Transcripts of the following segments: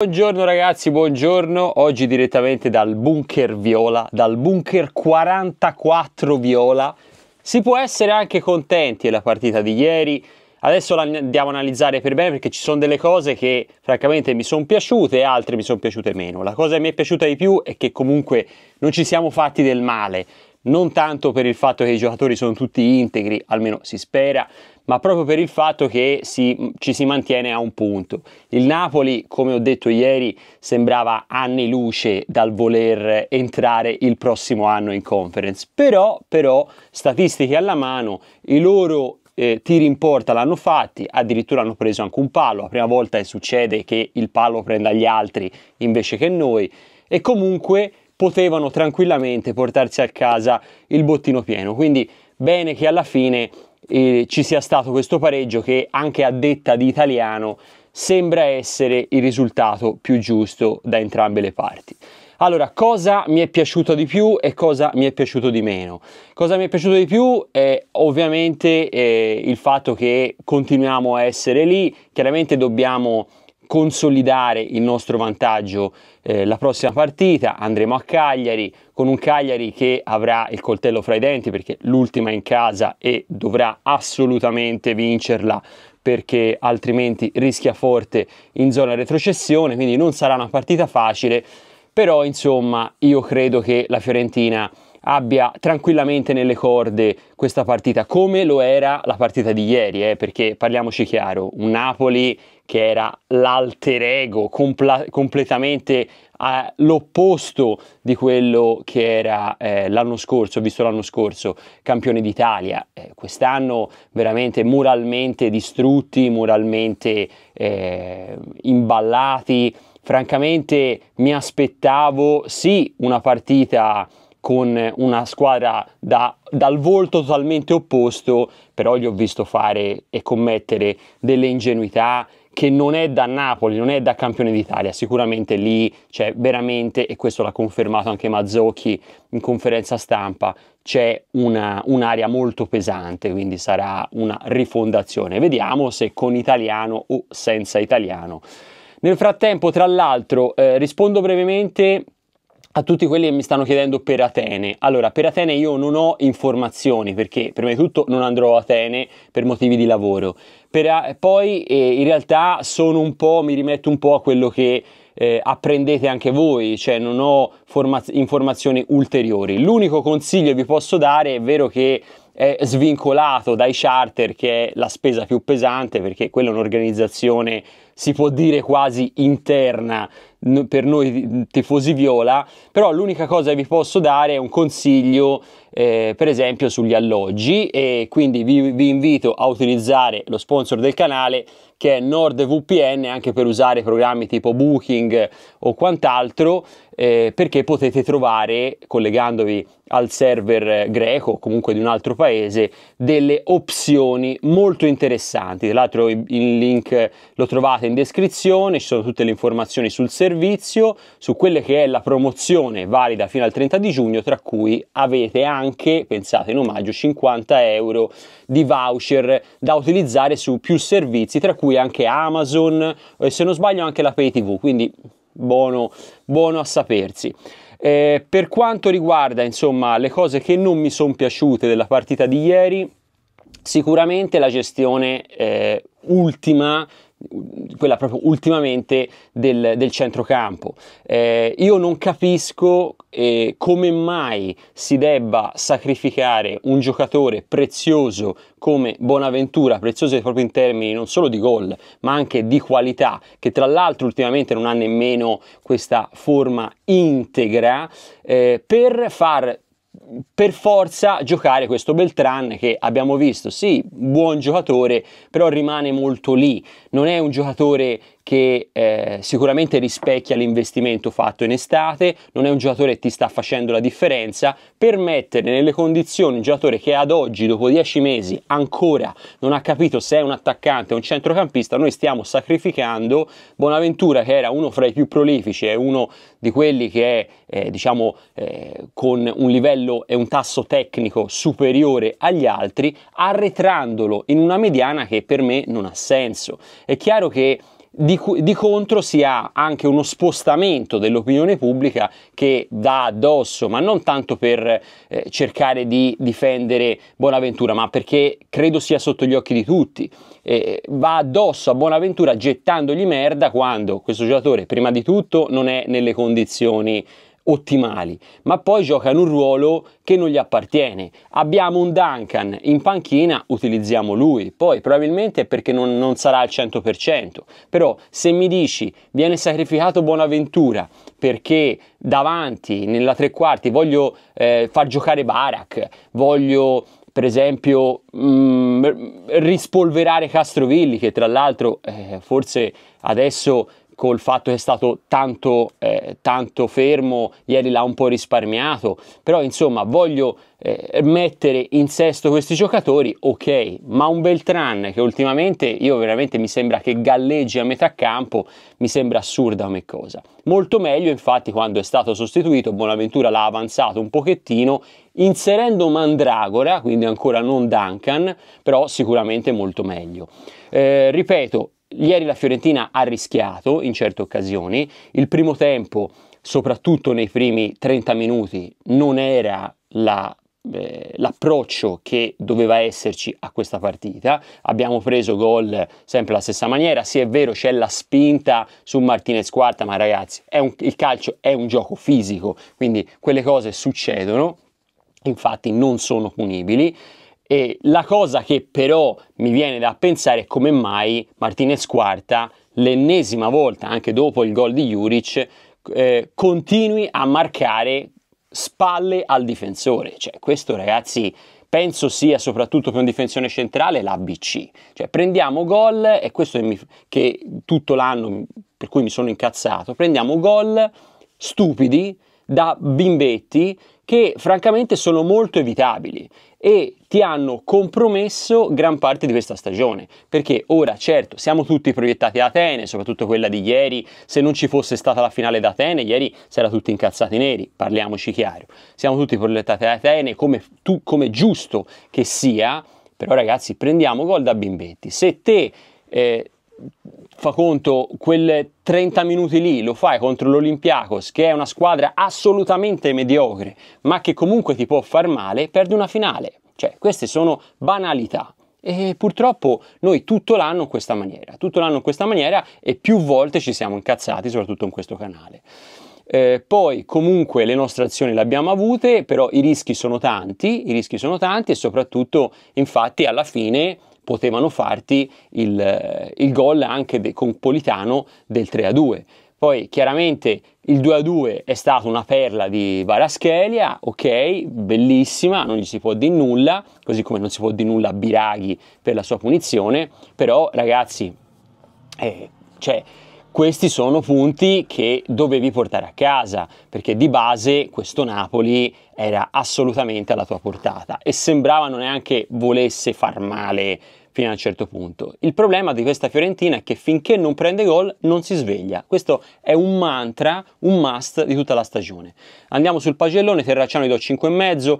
Buongiorno ragazzi, buongiorno. Oggi direttamente dal bunker viola, dal bunker 44 viola. Si può essere anche contenti della partita di ieri. Adesso la andiamo a analizzare per bene perché ci sono delle cose che francamente mi sono piaciute e altre mi sono piaciute meno. La cosa che mi è piaciuta di più è che comunque non ci siamo fatti del male non tanto per il fatto che i giocatori sono tutti integri, almeno si spera, ma proprio per il fatto che si, ci si mantiene a un punto. Il Napoli, come ho detto ieri, sembrava anni luce dal voler entrare il prossimo anno in conference, però, però statistiche alla mano, i loro eh, tiri in porta l'hanno fatti, addirittura hanno preso anche un palo, la prima volta che succede che il palo prenda gli altri invece che noi, e comunque potevano tranquillamente portarsi a casa il bottino pieno, quindi bene che alla fine eh, ci sia stato questo pareggio che anche a detta di italiano sembra essere il risultato più giusto da entrambe le parti. Allora, cosa mi è piaciuto di più e cosa mi è piaciuto di meno? Cosa mi è piaciuto di più è ovviamente eh, il fatto che continuiamo a essere lì, chiaramente dobbiamo consolidare il nostro vantaggio eh, la prossima partita. Andremo a Cagliari con un Cagliari che avrà il coltello fra i denti perché l'ultima in casa e dovrà assolutamente vincerla perché altrimenti rischia forte in zona retrocessione, quindi non sarà una partita facile, però insomma io credo che la Fiorentina abbia tranquillamente nelle corde questa partita, come lo era la partita di ieri, eh, perché parliamoci chiaro, un Napoli che era l'alter ego, compla- completamente eh, l'opposto di quello che era eh, l'anno scorso, visto l'anno scorso, campione d'Italia. Eh, quest'anno veramente moralmente distrutti, moralmente eh, imballati. Francamente mi aspettavo sì una partita con una squadra da, dal volto totalmente opposto, però gli ho visto fare e commettere delle ingenuità che non è da Napoli, non è da campione d'Italia, sicuramente lì c'è veramente, e questo l'ha confermato anche Mazzocchi in conferenza stampa, c'è una, un'area molto pesante, quindi sarà una rifondazione. Vediamo se con italiano o senza italiano. Nel frattempo, tra l'altro, eh, rispondo brevemente a tutti quelli che mi stanno chiedendo per Atene. Allora, per Atene io non ho informazioni perché prima di tutto non andrò a Atene per motivi di lavoro. Per, poi eh, in realtà sono un po', mi rimetto un po' a quello che eh, apprendete anche voi, cioè non ho formaz- informazioni ulteriori. L'unico consiglio che vi posso dare è vero che è svincolato dai charter che è la spesa più pesante perché quella è un'organizzazione si può dire quasi interna per noi tifosi viola, però l'unica cosa che vi posso dare è un consiglio eh, per esempio sugli alloggi e quindi vi, vi, invito a utilizzare lo sponsor del canale che è NordVPN anche per usare programmi tipo Booking o quant'altro eh, perché potete trovare collegandovi al server greco o comunque di un altro paese delle opzioni molto interessanti. Tra l'altro il link lo trovate in descrizione, ci sono tutte le informazioni sul servizio servizio su quelle che è la promozione valida fino al 30 di giugno, tra cui avete anche, pensate in omaggio, 50 euro di voucher da utilizzare su più servizi, tra cui anche Amazon e se non sbaglio anche la Pay TV, quindi buono, buono a sapersi. Eh, per quanto riguarda insomma le cose che non mi sono piaciute della partita di ieri, sicuramente la gestione eh, ultima quella proprio ultimamente del, del centrocampo. Eh, io non capisco eh, come mai si debba sacrificare un giocatore prezioso come Bonaventura, prezioso proprio in termini non solo di gol, ma anche di qualità, che tra l'altro ultimamente non ha nemmeno questa forma integra, eh, per far per forza giocare questo Beltran che abbiamo visto, sì, buon giocatore, però rimane molto lì, non è un giocatore che eh, sicuramente rispecchia l'investimento fatto in estate, non è un giocatore che ti sta facendo la differenza, per mettere nelle condizioni un giocatore che ad oggi, dopo dieci mesi, ancora non ha capito se è un attaccante o un centrocampista, noi stiamo sacrificando Bonaventura che era uno fra i più prolifici, è uno di quelli che è eh, diciamo eh, con un livello e un tasso tecnico superiore agli altri, arretrandolo in una mediana che per me non ha senso. È chiaro che di, di, contro si ha anche uno spostamento dell'opinione pubblica che dà addosso, ma non tanto per eh, cercare di difendere Bonaventura, ma perché credo sia sotto gli occhi di tutti. Eh, va addosso a Bonaventura gettandogli merda quando questo giocatore, prima di tutto, non è nelle condizioni ottimali, ma poi giocano un ruolo che non gli appartiene. Abbiamo un Duncan in panchina, utilizziamo lui, poi probabilmente è perché non, non sarà al 100%, però se mi dici viene sacrificato Bonaventura perché davanti nella tre quarti voglio eh, far giocare Barak, voglio per esempio mh, mm, rispolverare Castrovilli che tra l'altro eh, forse adesso col fatto che è stato tanto, eh, tanto fermo, ieri l'ha un po' risparmiato, però insomma voglio eh, mettere in sesto questi giocatori, ok, ma un Beltran che ultimamente io veramente mi sembra che galleggi a metà campo, mi sembra assurda come cosa. Molto meglio infatti quando è stato sostituito, Bonaventura l'ha avanzato un pochettino, inserendo Mandragora, quindi ancora non Duncan, però sicuramente molto meglio. Eh, ripeto, Ieri la Fiorentina ha rischiato in certe occasioni, il primo tempo, soprattutto nei primi 30 minuti, non era la eh, l'approccio che doveva esserci a questa partita. Abbiamo preso gol sempre alla stessa maniera. Sì, è vero, c'è la spinta su Martinez Quarta, ma ragazzi, un, il calcio è un gioco fisico, quindi quelle cose succedono. Infatti, non sono punibili. E la cosa che però mi viene da pensare è come mai Martinez quarta, l'ennesima volta, anche dopo il gol di Juric, eh, continui a marcare spalle al difensore. Cioè, questo ragazzi penso sia soprattutto per un difensore centrale l'ABC. Cioè, prendiamo gol, e questo è mi, che tutto l'anno per cui mi sono incazzato, prendiamo gol stupidi, da bimbetti che francamente sono molto evitabili e ti hanno compromesso gran parte di questa stagione. Perché ora, certo, siamo tutti proiettati ad Atene, soprattutto quella di ieri. Se non ci fosse stata la finale d'Atene, ieri si era tutti incazzati neri, parliamoci chiaro. Siamo tutti proiettati ad Atene, come, tu, come giusto che sia. Però ragazzi, prendiamo gol da bimbetti. Se te... Eh, fa conto, quel 30 minuti lì lo fai contro l'Olympiacos, che è una squadra assolutamente mediocre, ma che comunque ti può far male, perdi una finale. Cioè, queste sono banalità. E purtroppo noi tutto l'anno in questa maniera, tutto l'anno in questa maniera e più volte ci siamo incazzati, soprattutto in questo canale. Eh, poi comunque le nostre azioni le abbiamo avute, però i rischi sono tanti, i rischi sono tanti e soprattutto infatti alla fine potevano farti il, eh, il gol anche de, con Politano del 3-2. Poi chiaramente il 2-2 è stata una perla di Varaschelia, ok, bellissima, non gli si può dire nulla, così come non si può dire nulla a Biraghi per la sua punizione, però ragazzi, eh, cioè, questi sono punti che dovevi portare a casa, perché di base questo Napoli era assolutamente alla tua portata e sembrava non neanche volesse far male fino a un certo punto. Il problema di questa Fiorentina è che finché non prende gol non si sveglia. Questo è un mantra, un must di tutta la stagione. Andiamo sul pagellone, Terracciano gli do 5,5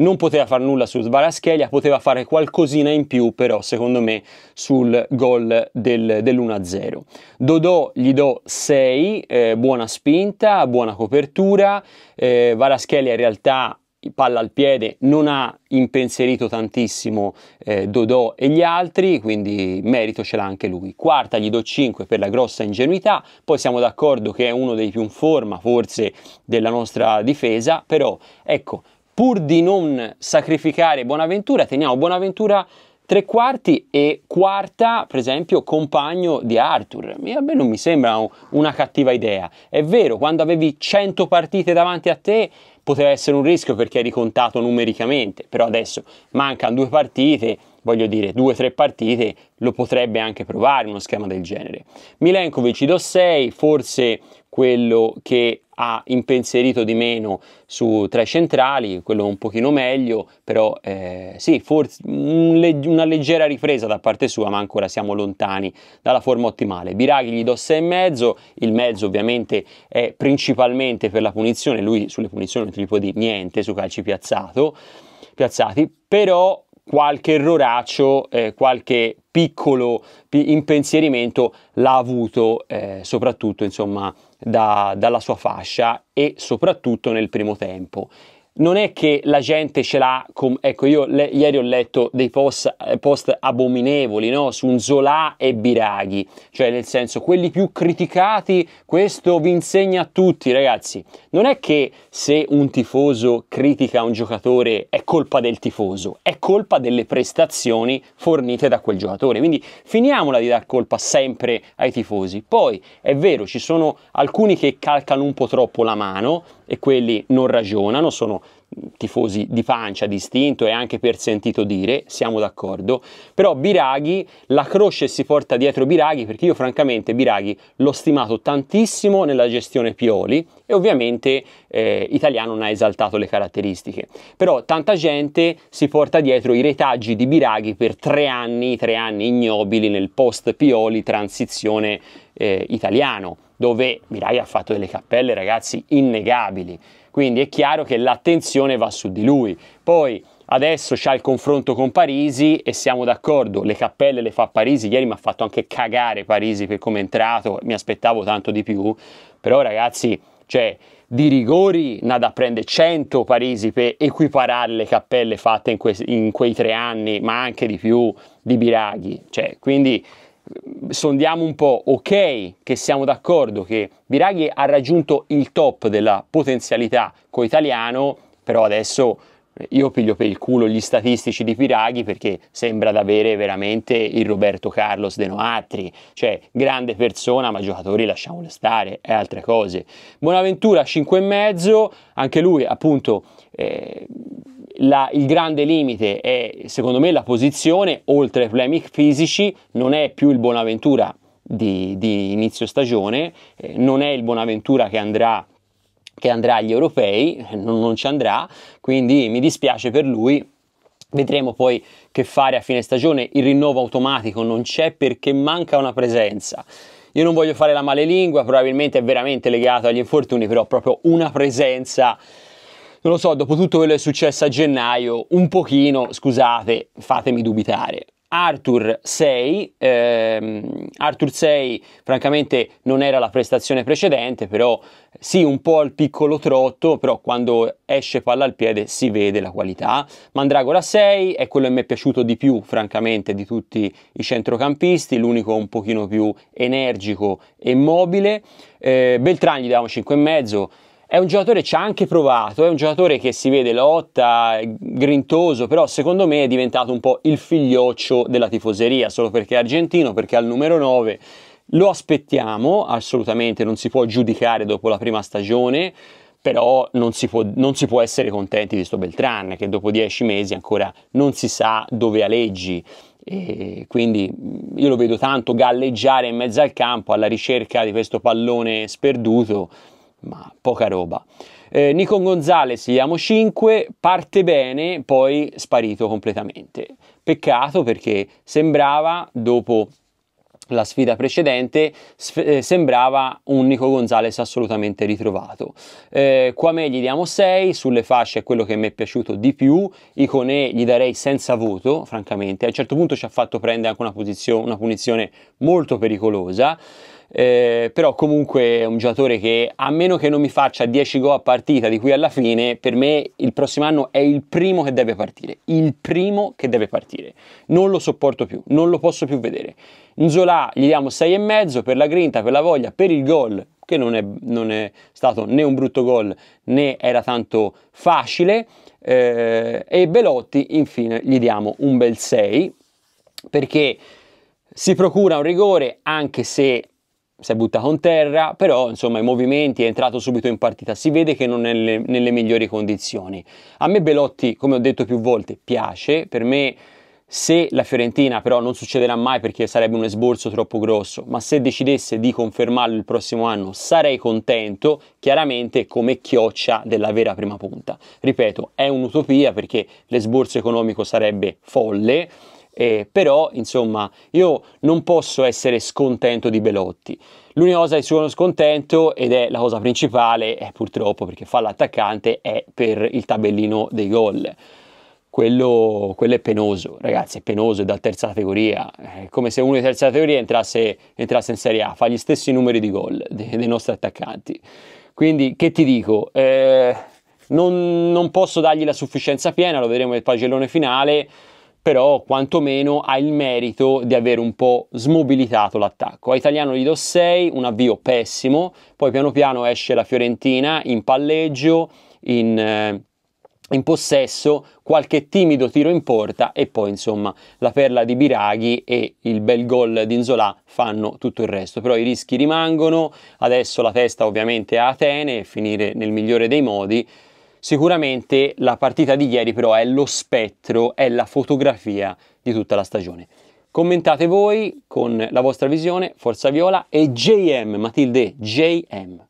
non poteva fare nulla su Sbaraschelia, poteva fare qualcosina in più però secondo me sul gol del, dell'1-0. Dodò gli do 6, eh, buona spinta, buona copertura, eh, Varaschelia in realtà palla al piede non ha impensierito tantissimo eh, Dodò e gli altri, quindi merito ce l'ha anche lui. Quarta gli do 5 per la grossa ingenuità, poi siamo d'accordo che è uno dei più in forma forse della nostra difesa, però ecco, pur di non sacrificare Bonaventura, teniamo Bonaventura tre quarti e quarta, per esempio, compagno di Arthur. A me non mi sembra una cattiva idea. È vero, quando avevi 100 partite davanti a te poteva essere un rischio perché eri contato numericamente, però adesso mancano due partite, voglio dire, due o tre partite, lo potrebbe anche provare uno schema del genere. Milenkovic do 6, forse quello che ha impensierito di meno su tre centrali, quello un pochino meglio, però eh, sì, forse un leg- una leggera ripresa da parte sua, ma ancora siamo lontani dalla forma ottimale. Biraghi gli do e mezzo, il mezzo ovviamente è principalmente per la punizione, lui sulle punizioni non ti può dire niente, su calci piazzato, piazzati, però qualche erroraccio, eh, qualche piccolo impensierimento l'ha avuto, eh, soprattutto insomma da, dalla sua fascia e soprattutto nel primo tempo non è che la gente ce l'ha, com- ecco io le- ieri ho letto dei post, eh, post abominevoli no? su Zola e Biraghi, cioè nel senso quelli più criticati, questo vi insegna a tutti ragazzi, non è che se un tifoso critica un giocatore è colpa del tifoso, è colpa delle prestazioni fornite da quel giocatore, quindi finiamola di dar colpa sempre ai tifosi, poi è vero ci sono alcuni che calcano un po' troppo la mano e quelli non ragionano, sono tifosi di pancia, di istinto e anche per sentito dire, siamo d'accordo, però Biraghi, la croce si porta dietro Biraghi perché io francamente Biraghi l'ho stimato tantissimo nella gestione Pioli e ovviamente eh, Italiano non ha esaltato le caratteristiche, però tanta gente si porta dietro i retaggi di Biraghi per tre anni, tre anni ignobili nel post Pioli transizione eh, italiano dove Mirai ha fatto delle cappelle, ragazzi, innegabili. Quindi è chiaro che l'attenzione va su di lui. Poi adesso c'ha il confronto con Parisi e siamo d'accordo, le cappelle le fa Parisi, ieri mi ha fatto anche cagare Parisi per come è entrato, mi aspettavo tanto di più, però ragazzi, cioè di rigori Nada prende 100 Parisi per equiparare le cappelle fatte in, que- in quei tre anni, ma anche di più di Biraghi, cioè, quindi sondiamo un po', ok che siamo d'accordo che Biraghi ha raggiunto il top della potenzialità coitaliano, però adesso eh, io piglio per il culo gli statistici di Piraghi perché sembra di avere veramente il Roberto Carlos De Noatri, cioè grande persona, ma giocatori lasciamole stare e altre cose. Bonaventura 5,5, anche lui appunto eh, la, il grande limite è secondo me la posizione, oltre ai problemi fisici, non è più il Bonaventura di, di inizio stagione, eh, non è il Bonaventura che andrà, che andrà agli europei, eh, non, non ci andrà, quindi mi dispiace per lui, Vedremo poi che fare a fine stagione, il rinnovo automatico non c'è perché manca una presenza. Io non voglio fare la male lingua, probabilmente è veramente legato agli infortuni, però proprio una presenza non lo so, dopo tutto quello che è successo a gennaio, un pochino, scusate, fatemi dubitare. Arthur 6, ehm, Arthur 6 francamente non era la prestazione precedente, però sì un po' al piccolo trotto, però quando esce palla al piede si vede la qualità. Mandragora 6 è quello che mi è piaciuto di più francamente di tutti i centrocampisti, l'unico un pochino più energico e mobile. Eh, Beltrani gli davamo 5,5 è un giocatore ci ha anche provato, è un giocatore che si vede lotta, grintoso, però secondo me è diventato un po' il figlioccio della tifoseria, solo perché è argentino, perché è al numero 9. Lo aspettiamo, assolutamente non si può giudicare dopo la prima stagione, però non si, può, non si può essere contenti di sto Beltran che dopo dieci mesi ancora non si sa dove aleggi. E quindi io lo vedo tanto galleggiare in mezzo al campo alla ricerca di questo pallone sperduto ma poca roba. Eh, Nikon Gonzalez gli 5, parte bene, poi sparito completamente. Peccato perché sembrava, dopo la sfida precedente, eh, sembrava un Nico Gonzales assolutamente ritrovato. Eh, me gli diamo 6, sulle fasce è quello che mi è piaciuto di più, Icone gli darei senza voto, francamente. A un certo punto ci ha fatto prendere anche una, posizione, una punizione molto pericolosa eh, però comunque è un giocatore che a meno che non mi faccia 10 gol a partita di qui alla fine, per me il prossimo anno è il primo che deve partire, il primo che deve partire. Non lo sopporto più, non lo posso più vedere. Nzola gli diamo 6,5 per la grinta, per la voglia, per il gol, che non è, non è stato né un brutto gol né era tanto facile. Eh, e Belotti infine gli diamo un bel 6 perché si procura un rigore anche se si è buttato in terra, però insomma i movimenti è entrato subito in partita, si vede che non è le, nelle migliori condizioni. A me Belotti, come ho detto più volte, piace, per me se la Fiorentina però non succederà mai perché sarebbe un esborso troppo grosso, ma se decidesse di confermarlo il prossimo anno sarei contento, chiaramente come chioccia della vera prima punta. Ripeto, è un'utopia perché l'esborso economico sarebbe folle, eh, però, insomma, io non posso essere scontento di Belotti. L'unica cosa di cui sono scontento, ed è la cosa principale, è purtroppo perché fa l'attaccante, è per il tabellino dei gol. Quello, quello, è penoso, ragazzi, è penoso, è da terza categoria, è come se uno di terza categoria entrasse, entrasse in Serie A, fa gli stessi numeri di gol dei, dei nostri attaccanti. Quindi, che ti dico? Eh, non, non posso dargli la sufficienza piena, lo vedremo nel pagellone finale, però quantomeno ha il merito di aver un po' smobilitato l'attacco. A Italiano gli do 6, un avvio pessimo, poi piano piano esce la Fiorentina in palleggio, in... Eh, in possesso, qualche timido tiro in porta e poi insomma la perla di Biraghi e il bel gol di Inzola fanno tutto il resto, però i rischi rimangono, adesso la testa ovviamente a Atene e finire nel migliore dei modi, Sicuramente la partita di ieri però è lo spettro, è la fotografia di tutta la stagione. Commentate voi con la vostra visione, Forza Viola e JM, Matilde, JM.